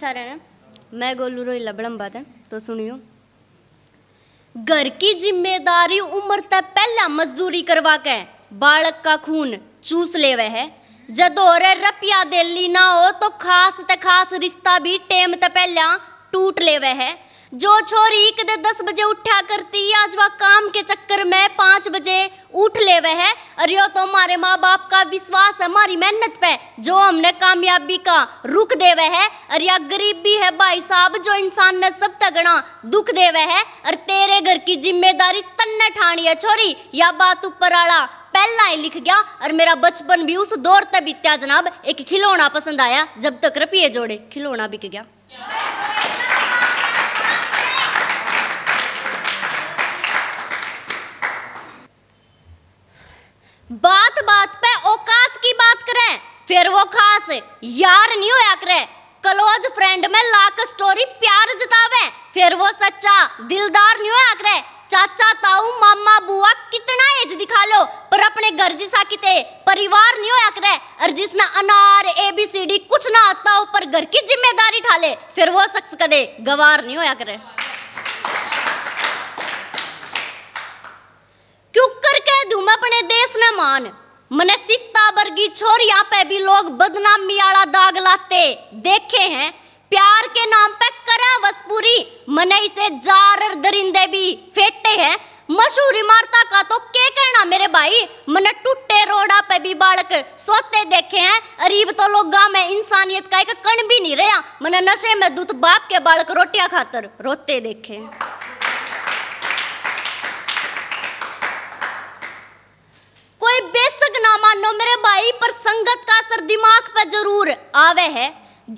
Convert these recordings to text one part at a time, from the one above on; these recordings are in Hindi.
सारे ने मैं गोलू रोई लबड़म बात है तो सुनियो घर की जिम्मेदारी उम्र तक पहला मजदूरी करवा के बालक का खून चूस लेवे है जदो रे रपिया देली ना हो तो खास ते खास रिश्ता भी टेम ते पहला टूट लेवे है जो छोरी कदे दस बजे उठा करती आज वह काम के चक्कर में पाँच बजे उठ ले वह है और यो तो हमारे माँ बाप का विश्वास हमारी मेहनत पे जो हमने कामयाबी का रुख देवे है और या गरीबी है भाई साहब जो इंसान ने सब तगड़ा दुख देवे है और तेरे घर की जिम्मेदारी तन्ने ठाणी है छोरी या बात ऊपर आला पहला ही लिख गया और मेरा बचपन भी उस दौर तक बीत्या जनाब एक खिलौना पसंद आया जब तक रपिए जोड़े खिलौना बिक गया बात पे औकात की बात करें फिर वो खास यार नहीं होया करे क्लोज फ्रेंड में लाख स्टोरी प्यार जतावे फिर वो सच्चा दिलदार नहीं होया करे चाचा ताऊ मामा बुआ कितना एज दिखा लो पर अपने घर जिसा किते परिवार नहीं होया करे और जिसना अनार एबीसीडी कुछ ना आता हो पर घर की जिम्मेदारी ठाले फिर वो शख्स कदे गवार नहीं होया करे क्यों करके दूं मैं अपने देश में मान मने सीता बरगी छोरिया पे भी लोग बदनामी आला दाग लाते देखे हैं प्यार के नाम पे करा वसपुरी मने इसे जार दरिंदे भी फेटे हैं मशहूर इमारता का तो के कहना मेरे भाई मने टूटे रोड़ा पे भी बालक सोते देखे हैं अरीब तो लोग गांव में इंसानियत का एक कण भी नहीं रहा मने नशे में दूत बाप के बालक रोटियां खातर रोते देखे हैं मानो मेरे भाई पर संगत का असर दिमाग पे जरूर आवे है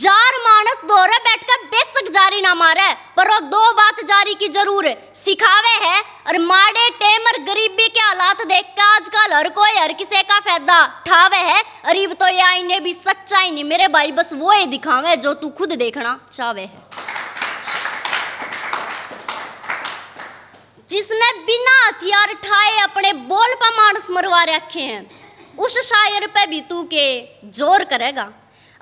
जार मानस बैठ कर बेसक जारी ना मारे पर वो दो बात जारी की जरूर सिखावे है और माड़े टेम और गरीबी के हालात देख के आजकल हर कोई हर किसी का फायदा ठावे है अरीब तो ये आईने भी सच्चाई नहीं मेरे भाई बस वो ही दिखावे जो तू खुद देखना चाहे है जिसने बिना हथियार उठाए अपने बोल पर मानस मरवा रखे हैं उस शायर पे भी तू के जोर करेगा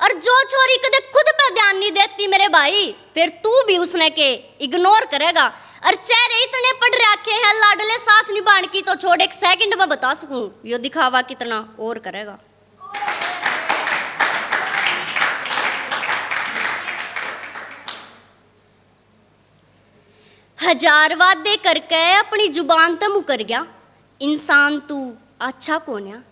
और जो छोरी कदे खुद पे ध्यान नहीं देती मेरे भाई फिर तू भी उसने के इग्नोर करेगा और चेहरे इतने पढ़ रखे हैं लाडले साथ निभान की तो छोड़ एक सेकंड में बता सकूं यो दिखावा कितना और करेगा हजार वादे करके अपनी जुबान तो मुकर गया इंसान तू अच्छा कौन है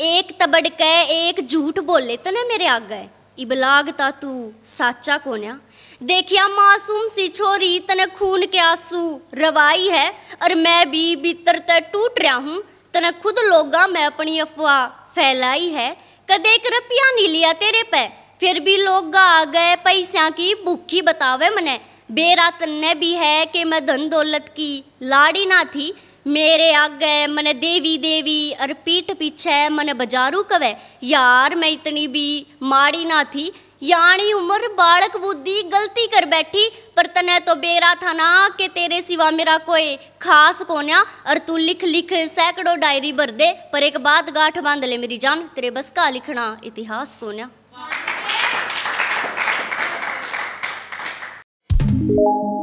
एक तबड़ के एक झूठ बोले तने मेरे आगे इबलागता तू साचा कोन्या देखिया मासूम सी छोरी तने खून के आंसू रवाई है और मैं भी भीतर ते टूट रहा हूँ तने खुद लोगा मैं अपनी अफवाह फैलाई है कदे एक रुपया नहीं लिया तेरे पे फिर भी लोग आ गए पैसा की भूखी बतावे मने बेरा तन्ने भी है कि मैं धन दौलत की लाड़ी ना थी ਮੇਰੇ ਆਗੇ ਮਨ ਦੇवी देवी ਰਿਪੀਟ ਪਿੱਛੇ ਮਨ ਬਜਾਰੂ ਕਵੇ ਯਾਰ ਮੈਂ ਇਤਨੀ ਵੀ ਮਾੜੀ ਨਾ ਥੀ यानी उम्र बालक बुद्धि गलती कर बैठी पर तने तो बेरा था ना कि तेरे सिवा मेरा कोई खास कोन्या और तू लिख लिख सैकड़ों डायरी भर दे पर एक बात गाठ बांध ले मेरी जान तेरे बस का लिखना इतिहास कोन्या